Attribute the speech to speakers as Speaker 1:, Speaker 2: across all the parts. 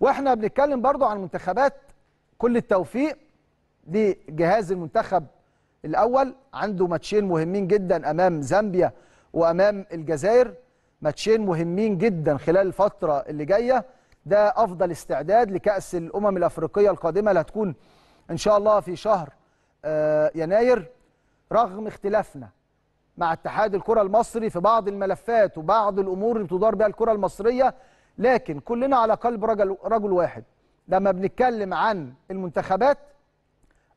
Speaker 1: واحنا بنتكلم برضو عن منتخبات كل التوفيق لجهاز المنتخب الاول عنده ماتشين مهمين جدا امام زامبيا وامام الجزائر ماتشين مهمين جدا خلال الفتره اللي جايه ده افضل استعداد لكاس الامم الافريقيه القادمه اللي هتكون ان شاء الله في شهر آه، يناير رغم اختلافنا مع اتحاد الكره المصري في بعض الملفات وبعض الامور اللي بتدار بها الكره المصريه لكن كلنا على قلب رجل رجل واحد لما بنتكلم عن المنتخبات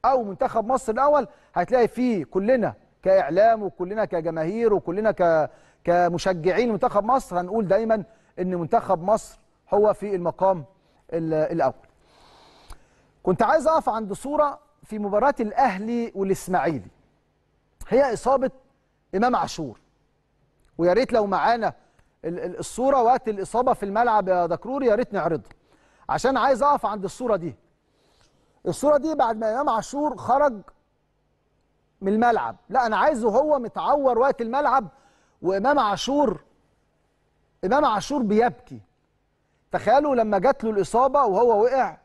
Speaker 1: او منتخب مصر الاول هتلاقي فيه كلنا كاعلام وكلنا كجماهير وكلنا ك كمشجعين منتخب مصر هنقول دايما ان منتخب مصر هو في المقام الاول كنت عايز اقف عند صوره في مباراه الاهلي والاسماعيلي هي اصابه امام عاشور ويا ريت لو معانا الصوره وقت الاصابه في الملعب يا دكرور يا ريت نعرضها عشان عايز اقف عند الصوره دي الصوره دي بعد ما امام عاشور خرج من الملعب لا انا عايزه هو متعور وقت الملعب وامام عاشور امام عاشور بيبكي تخيلوا لما جات له الاصابه وهو وقع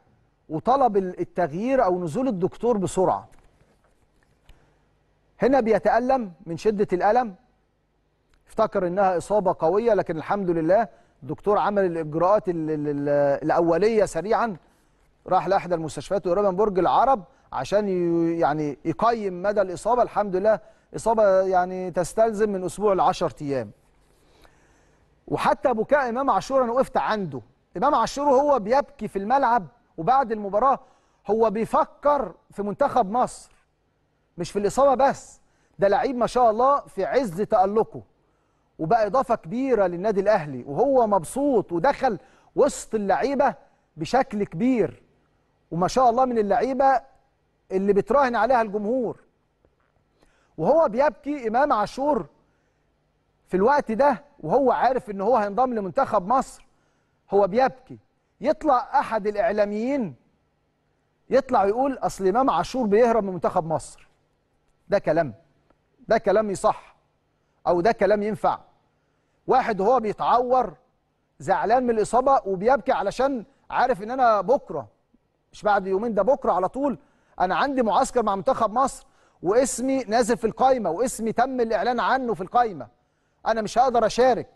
Speaker 1: وطلب التغيير او نزول الدكتور بسرعه هنا بيتالم من شده الالم افتكر انها اصابه قويه لكن الحمد لله الدكتور عمل الاجراءات الاوليه سريعا راح لاحدى المستشفيات تقريبا برج العرب عشان يعني يقيم مدى الاصابه الحمد لله اصابه يعني تستلزم من اسبوع ل 10 ايام وحتى بكاء امام عاشور انا وقفت عنده امام عاشور هو بيبكي في الملعب وبعد المباراه هو بيفكر في منتخب مصر مش في الاصابه بس ده لعيب ما شاء الله في عز تالقه وبقى إضافة كبيرة للنادي الأهلي وهو مبسوط ودخل وسط اللعيبة بشكل كبير وما شاء الله من اللعيبة اللي بتراهن عليها الجمهور وهو بيبكي إمام عاشور في الوقت ده وهو عارف إن هو هينضم لمنتخب مصر هو بيبكي يطلع أحد الإعلاميين يطلع يقول أصل إمام عاشور بيهرب من منتخب مصر ده كلام ده كلام يصح أو ده كلام ينفع واحد وهو بيتعور زعلان من الاصابه وبيبكي علشان عارف ان انا بكره مش بعد يومين ده بكره على طول انا عندي معسكر مع منتخب مصر واسمي نازل في القايمه واسمي تم الاعلان عنه في القايمه انا مش هقدر اشارك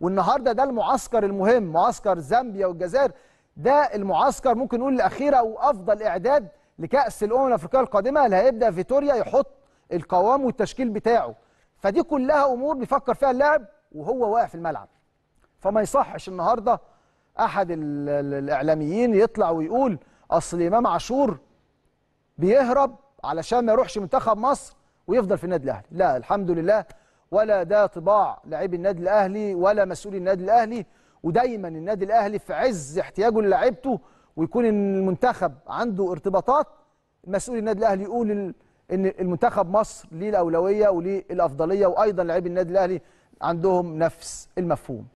Speaker 1: والنهارده ده المعسكر المهم معسكر زامبيا والجزائر ده المعسكر ممكن نقول الاخير او افضل اعداد لكاس الامم الافريقيه القادمه اللي هيبدا فيتوريا يحط القوام والتشكيل بتاعه فدي كلها امور بيفكر فيها اللاعب وهو واقع في الملعب فما يصحش النهارده احد الاعلاميين يطلع ويقول اصل امام عاشور بيهرب علشان ما يروحش منتخب مصر ويفضل في النادي الاهلي لا الحمد لله ولا ده طباع لعيب النادي الاهلي ولا مسؤولي النادي الاهلي ودايما النادي الاهلي في عز احتياجه للاعيبته ويكون المنتخب عنده ارتباطات مسؤول النادي الاهلي يقول ان المنتخب مصر ليه الاولويه وليه الافضليه وايضا لاعبي النادي الاهلي عندهم نفس المفهوم